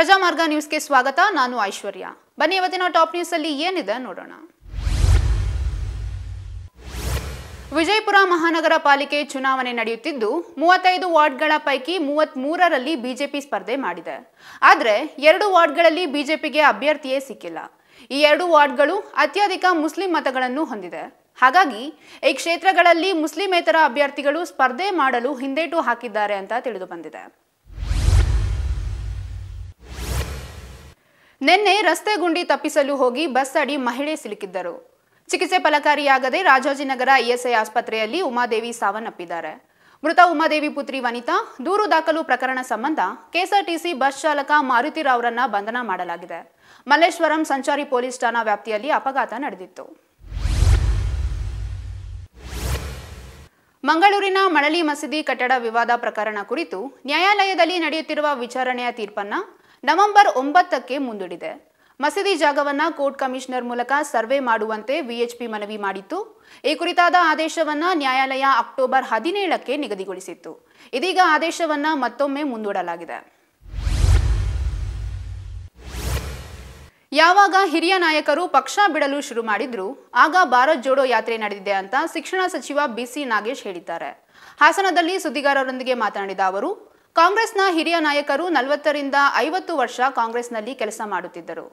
ಪ್ರಜಾಮಾರ್ಗ ನ್ಯೂಸ್ಗೆ ಸ್ವಾಗತ ನಾನು ಐಶ್ವರ್ಯ ಬನ್ನಿ ಇವತ್ತಿನ ಟಾಪ್ ನ್ಯೂಸ್ ಅಲ್ಲಿ ಏನಿದೆ ನೋಡೋಣ ವಿಜಯಪುರ ಮಹಾನಗರ ಪಾಲಿಕೆ ಚುನಾವಣೆ ನಡೆಯುತ್ತಿದ್ದು ಮೂವತ್ತೈದು ವಾರ್ಡ್ಗಳ ಪೈಕಿ ಮೂವತ್ತ್ ಮೂರರಲ್ಲಿ ಬಿಜೆಪಿ ಸ್ಪರ್ಧೆ ಮಾಡಿದೆ ಆದರೆ ಎರಡು ವಾರ್ಡ್ಗಳಲ್ಲಿ ಬಿಜೆಪಿಗೆ ಅಭ್ಯರ್ಥಿಯೇ ಸಿಕ್ಕಿಲ್ಲ ಈ ಎರಡು ವಾರ್ಡ್ಗಳು ಅತ್ಯಧಿಕ ಮುಸ್ಲಿಂ ಮತಗಳನ್ನು ಹೊಂದಿದೆ ಹಾಗಾಗಿ ಈ ಕ್ಷೇತ್ರಗಳಲ್ಲಿ ಮುಸ್ಲಿಮೇತರ ಅಭ್ಯರ್ಥಿಗಳು ಸ್ಪರ್ಧೆ ಮಾಡಲು ಹಿಂದೇಟು ಹಾಕಿದ್ದಾರೆ ಅಂತ ತಿಳಿದು ಬಂದಿದೆ ನಿನ್ನೆ ರಸ್ತೆ ಗುಂಡಿ ತಪ್ಪಿಸಲು ಹೋಗಿ ಬಸ್ ಅಡಿ ಮಹಿಳೆ ಸಿಲುಕಿದ್ದರು ಚಿಕಿತ್ಸೆ ಫಲಕಾರಿಯಾಗದೆ ರಾಜಾಜಿನಗರ ಇಎಸ್ಐ ಆಸ್ಪತ್ರೆಯಲ್ಲಿ ಉಮಾದೇವಿ ಸಾವನ್ನಪ್ಪಿದ್ದಾರೆ ಮೃತ ಉಮಾದೇವಿ ಪುತ್ರಿ ವನಿತಾ ದೂರು ದಾಖಲು ಪ್ರಕರಣ ಸಂಬಂಧ ಕೆಎಸ್ಆರ್ಟಿಸಿ ಬಸ್ ಚಾಲಕ ಮಾರುತಿ ಮಾರುತಿರಾವ್ರನ್ನ ಬಂಧನ ಮಾಡಲಾಗಿದೆ ಮಲ್ಲೇಶ್ವರಂ ಸಂಚಾರಿ ಪೊಲೀಸ್ ಠಾಣಾ ವ್ಯಾಪ್ತಿಯಲ್ಲಿ ಅಪಘಾತ ನಡೆದಿತ್ತು ಮಂಗಳೂರಿನ ಮಳಲಿ ಮಸೀದಿ ಕಟ್ಟಡ ವಿವಾದ ಪ್ರಕರಣ ಕುರಿತು ನ್ಯಾಯಾಲಯದಲ್ಲಿ ನಡೆಯುತ್ತಿರುವ ವಿಚಾರಣೆಯ ತೀರ್ಪನ್ನ ನವೆಂಬರ್ ಒಂಬತ್ತಕ್ಕೆ ಮುಂದೂಡಿದೆ ಮಸೀದಿ ಜಾಗವನ್ನು ಕೋರ್ಟ್ ಕಮಿಷನರ್ ಮೂಲಕ ಸರ್ವೆ ಮಾಡುವಂತೆ ವಿಎಚ್ಪಿ ಮನವಿ ಮಾಡಿತ್ತು ಈ ಕುರಿತಾದ ಆದೇಶವನ್ನು ನ್ಯಾಯಾಲಯ ಅಕ್ಟೋಬರ್ ಹದಿನೇಳಕ್ಕೆ ನಿಗದಿಗೊಳಿಸಿತ್ತು ಇದೀಗ ಆದೇಶವನ್ನು ಮತ್ತೊಮ್ಮೆ ಮುಂದೂಡಲಾಗಿದೆ ಯಾವಾಗ ಹಿರಿಯ ನಾಯಕರು ಪಕ್ಷ ಬಿಡಲು ಶುರು ಮಾಡಿದ್ರು ಆಗ ಭಾರತ್ ಜೋಡೋ ಯಾತ್ರೆ ನಡೆದಿದೆ ಅಂತ ಶಿಕ್ಷಣ ಸಚಿವ ಬಿಸಿ ನಾಗೇಶ್ ಹೇಳಿದ್ದಾರೆ ಹಾಸನದಲ್ಲಿ ಸುದ್ದಿಗಾರರೊಂದಿಗೆ ಮಾತನಾಡಿದ ಅವರು ಕಾಂಗ್ರೆಸ್ನ ಹಿರಿಯ ನಾಯಕರು ನಲವತ್ತರಿಂದ ಐವತ್ತು ವರ್ಷ ಕಾಂಗ್ರೆಸ್ನಲ್ಲಿ ಕೆಲಸ ಮಾಡುತ್ತಿದ್ದರು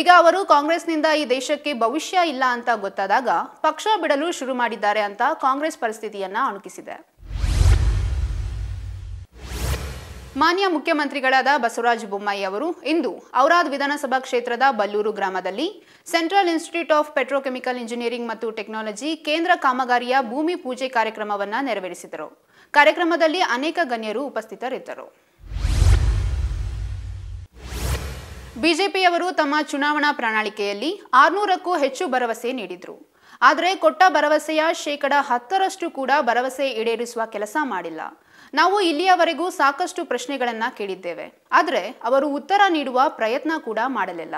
ಈಗ ಅವರು ಕಾಂಗ್ರೆಸ್ನಿಂದ ಈ ದೇಶಕ್ಕೆ ಭವಿಷ್ಯ ಇಲ್ಲ ಅಂತ ಗೊತ್ತಾದಾಗ ಪಕ್ಷ ಬಿಡಲು ಶುರು ಮಾಡಿದ್ದಾರೆ ಅಂತ ಕಾಂಗ್ರೆಸ್ ಪರಿಸ್ಥಿತಿಯನ್ನ ಅಣುಕಿಸಿದೆ ಮಾನ್ಯ ಮುಖ್ಯಮಂತ್ರಿಗಳಾದ ಬಸವರಾಜ ಬೊಮ್ಮಾಯಿ ಅವರು ಇಂದು ಔರಾದ್ ವಿಧಾನಸಭಾ ಕ್ಷೇತ್ರದ ಬಲ್ಲೂರು ಗ್ರಾಮದಲ್ಲಿ central institute of petrochemical engineering ಮತ್ತು ಟೆಕ್ನಾಲಜಿ ಕೇಂದ್ರ ಕಾಮಗಾರಿಯ ಭೂಮಿ ಪೂಜೆ ಕಾರ್ಯಕ್ರಮವನ್ನು ನೆರವೇರಿಸಿದರು ಕಾರ್ಯಕ್ರಮದಲ್ಲಿ ಅನೇಕ ಗಣ್ಯರು ಉಪಸ್ಥಿತರಿದ್ದರು ಬಿಜೆಪಿಯವರು ತಮ್ಮ ಚುನಾವಣಾ ಪ್ರಣಾಳಿಕೆಯಲ್ಲಿ ಆರುನೂರಕ್ಕೂ ಹೆಚ್ಚು ಭರವಸೆ ನೀಡಿದರು ಆದರೆ ಕೊಟ್ಟ ಭರವಸೆಯ ಶೇಕಡ ಹತ್ತರಷ್ಟು ಕೂಡ ಭರವಸೆ ಈಡೇರಿಸುವ ಕೆಲಸ ಮಾಡಿಲ್ಲ ನಾವು ಇಲ್ಲಿಯವರೆಗೂ ಸಾಕಷ್ಟು ಪ್ರಶ್ನೆಗಳನ್ನ ಕೇಳಿದ್ದೇವೆ ಆದರೆ ಅವರು ಉತ್ತರ ನೀಡುವ ಪ್ರಯತ್ನ ಕೂಡ ಮಾಡಲಿಲ್ಲ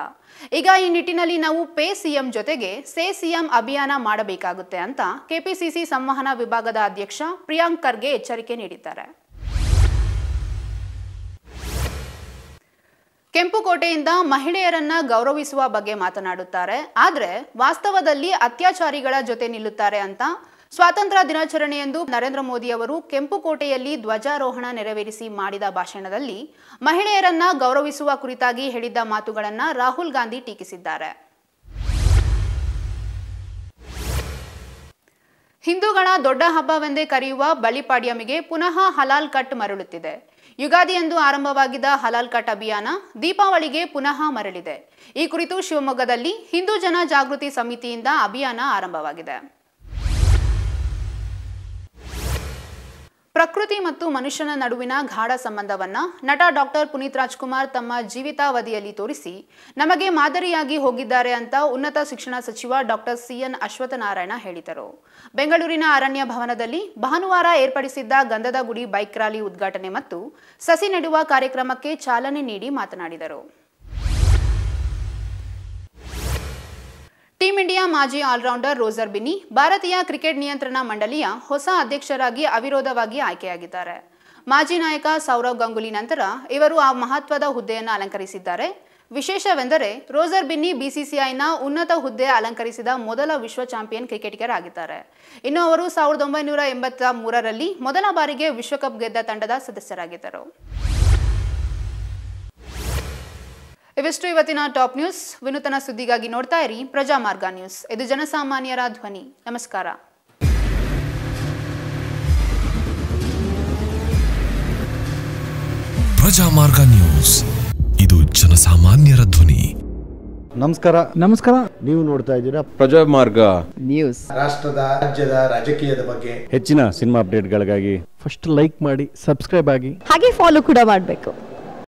ಈಗ ಈ ನಿಟ್ಟಿನಲ್ಲಿ ನಾವು ಪೇ ಸಿಎಂ ಜೊತೆಗೆ ಸೇ ಸಿಎಂ ಅಭಿಯಾನ ಮಾಡಬೇಕಾಗುತ್ತೆ ಅಂತ ಕೆಪಿಸಿಸಿ ಸಂವಹನ ವಿಭಾಗದ ಅಧ್ಯಕ್ಷ ಪ್ರಿಯಾಂಕ್ ಖರ್ಗೆ ಎಚ್ಚರಿಕೆ ನೀಡಿದ್ದಾರೆ ಕೋಟೆಯಿಂದ ಮಹಿಳೆಯರನ್ನ ಗೌರವಿಸುವ ಬಗ್ಗೆ ಮಾತನಾಡುತ್ತಾರೆ ಆದರೆ ವಾಸ್ತವದಲ್ಲಿ ಅತ್ಯಾಚಾರಿಗಳ ಜೊತೆ ನಿಲ್ಲುತ್ತಾರೆ ಅಂತ ಸ್ವಾತಂತ್ರ್ಯ ದಿನಾಚರಣೆಯಂದು ನರೇಂದ್ರ ಮೋದಿ ಅವರು ಕೋಟೆಯಲ್ಲಿ ಧ್ವಜಾರೋಹಣ ನೆರವೇರಿಸಿ ಮಾಡಿದ ಭಾಷಣದಲ್ಲಿ ಮಹಿಳೆಯರನ್ನ ಗೌರವಿಸುವ ಕುರಿತಾಗಿ ಹೇಳಿದ್ದ ಮಾತುಗಳನ್ನ ರಾಹುಲ್ ಗಾಂಧಿ ಟೀಕಿಸಿದ್ದಾರೆ ಹಿಂದೂಗಳ ದೊಡ್ಡ ಹಬ್ಬವೆಂದೇ ಕರೆಯುವ ಬಳಿಪಾಡ್ಯಮಿಗೆ ಪುನಃ ಹಲಾಲ್ ಕಟ್ ಮರಳುತ್ತಿದೆ ಯುಗಾದಿಯಂದು ಆರಂಭವಾಗಿದ್ದ ಹಲಾಲ್ ಕಟ್ ಅಭಿಯಾನ ದೀಪಾವಳಿಗೆ ಪುನಃ ಮರಳಿದೆ ಈ ಕುರಿತು ಶಿವಮೊಗ್ಗದಲ್ಲಿ ಹಿಂದೂ ಜನ ಜಾಗೃತಿ ಸಮಿತಿಯಿಂದ ಅಭಿಯಾನ ಆರಂಭವಾಗಿದೆ ಪ್ರಕೃತಿ ಮತ್ತು ಮನುಷ್ಯನ ನಡುವಿನ ಗಾಢ ಸಂಬಂಧವನ್ನ ನಟ ಡಾಕ್ಟರ್ ಪುನೀತ್ ರಾಜ್ಕುಮಾರ್ ತಮ್ಮ ಜೀವಿತಾವಧಿಯಲ್ಲಿ ತೋರಿಸಿ ನಮಗೆ ಮಾದರಿಯಾಗಿ ಹೋಗಿದ್ದಾರೆ ಅಂತ ಉನ್ನತ ಶಿಕ್ಷಣ ಸಚಿವ ಡಾಕ್ಟರ್ ಸಿಎನ್ ಅಶ್ವತ್ಥನಾರಾಯಣ ಹೇಳಿದರು ಬೆಂಗಳೂರಿನ ಅರಣ್ಯ ಭವನದಲ್ಲಿ ಭಾನುವಾರ ಏರ್ಪಡಿಸಿದ್ದ ಗಂಧದ ಗುಡಿ ಬೈಕ್ ರ್ಯಾಲಿ ಉದ್ಘಾಟನೆ ಮತ್ತು ಸಸಿ ನೆಡುವ ಕಾರ್ಯಕ್ರಮಕ್ಕೆ ಚಾಲನೆ ನೀಡಿ ಮಾತನಾಡಿದರು ಟೀಂ ಇಂಡಿಯಾ ಮಾಜಿ ಆಲ್ರೌಂಡರ್ ರೋಜರ್ ಬಿನ್ನಿ ಭಾರತೀಯ ಕ್ರಿಕೆಟ್ ನಿಯಂತ್ರಣ ಮಂಡಳಿಯ ಹೊಸ ಅಧ್ಯಕ್ಷರಾಗಿ ಅವಿರೋಧವಾಗಿ ಆಯ್ಕೆಯಾಗಿದ್ದಾರೆ ಮಾಜಿ ನಾಯಕ ಸೌರವ್ ಗಂಗೂಲಿ ನಂತರ ಇವರು ಆ ಮಹತ್ವದ ಹುದ್ದೆಯನ್ನು ಅಲಂಕರಿಸಿದ್ದಾರೆ ವಿಶೇಷವೆಂದರೆ ರೋಜರ್ ಬಿನ್ನಿ ಬಿಸಿಸಿಐನ ಉನ್ನತ ಹುದ್ದೆ ಅಲಂಕರಿಸಿದ ಮೊದಲ ವಿಶ್ವ ಚಾಂಪಿಯನ್ ಕ್ರಿಕೆಟಿಗರ್ ಆಗಿದ್ದಾರೆ ಇನ್ನು ಅವರು ಸಾವಿರದ ಒಂಬೈನೂರ ಎಂಬತ್ತ ಮೂರರಲ್ಲಿ ಮೊದಲ ಬಾರಿಗೆ ವಿಶ್ವಕಪ್ ಗೆದ್ದ ತಂಡದ ಸದಸ್ಯರಾಗಿದ್ದರು ಇವಿಷ್ಟು ಇವತ್ತಿನ ಟಾಪ್ ನ್ಯೂಸ್ ವಿನೂತನ ಸುದ್ದಿಗಾಗಿ ನೋಡ್ತಾ ಇರಿ ಪ್ರಜಾ ಮಾರ್ಗ ನ್ಯೂಸ್ ಇದು ಜನಸಾಮಾನ್ಯರ ಧ್ವನಿ ನಮಸ್ಕಾರ ಪ್ರಜಾಮಾರ್ಗ ನ್ಯೂಸ್ ಇದು ಜನಸಾಮಾನ್ಯರ ಧ್ವನಿ ನಮಸ್ಕಾರ ನಮಸ್ಕಾರ ನೀವು ನೋಡ್ತಾ ಇದ್ದೀರಾ ಪ್ರಜಾ ಮಾರ್ಗ ನ್ಯೂಸ್ ರಾಷ್ಟ್ರದ ರಾಜ್ಯದ ರಾಜಕೀಯದ ಬಗ್ಗೆ ಹೆಚ್ಚಿನ ಸಿನಿಮಾ ಅಪ್ಡೇಟ್ಗಳಿಗಾಗಿ ಫಸ್ಟ್ ಲೈಕ್ ಮಾಡಿ ಸಬ್ಸ್ಕ್ರೈಬ್ ಆಗಿ ಹಾಗೆ ಫಾಲೋ ಕೂಡ ಮಾಡಬೇಕು